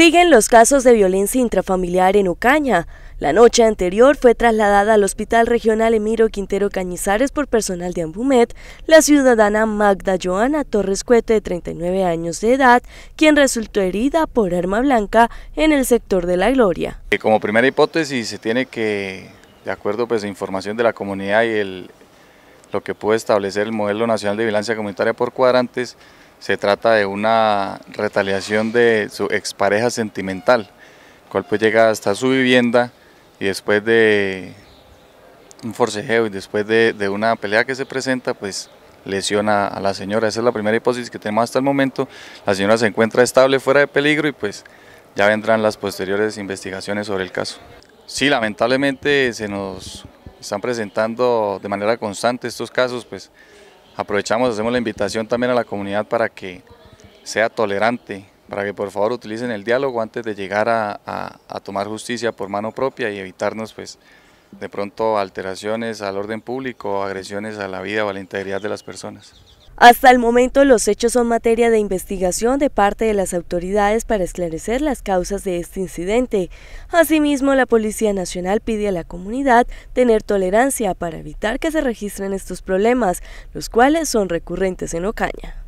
Siguen los casos de violencia intrafamiliar en Ucaña. La noche anterior fue trasladada al Hospital Regional Emiro Quintero Cañizares por personal de Ambumet la ciudadana Magda Joana Torres Cuete, de 39 años de edad, quien resultó herida por arma blanca en el sector de La Gloria. Eh, como primera hipótesis se tiene que, de acuerdo pues la información de la comunidad y el, lo que puede establecer el Modelo Nacional de Violencia Comunitaria por Cuadrantes, se trata de una retaliación de su expareja sentimental, cual pues llega hasta su vivienda y después de un forcejeo y después de, de una pelea que se presenta, pues lesiona a la señora. Esa es la primera hipótesis que tenemos hasta el momento. La señora se encuentra estable, fuera de peligro y pues ya vendrán las posteriores investigaciones sobre el caso. Sí, lamentablemente se nos están presentando de manera constante estos casos, pues Aprovechamos, hacemos la invitación también a la comunidad para que sea tolerante, para que por favor utilicen el diálogo antes de llegar a, tomar justicia por mano propia y evitarnos pues de pronto alteraciones al orden público, agresiones a la vida o a la integridad de las personas. Hasta el momento los hechos son materia de investigación de parte de las autoridades para esclarecer las causas de este incidente. Asimismo, la Policía Nacional pide a la comunidad tener tolerancia para evitar que se registren estos problemas, los cuales son recurrentes en Ocaña.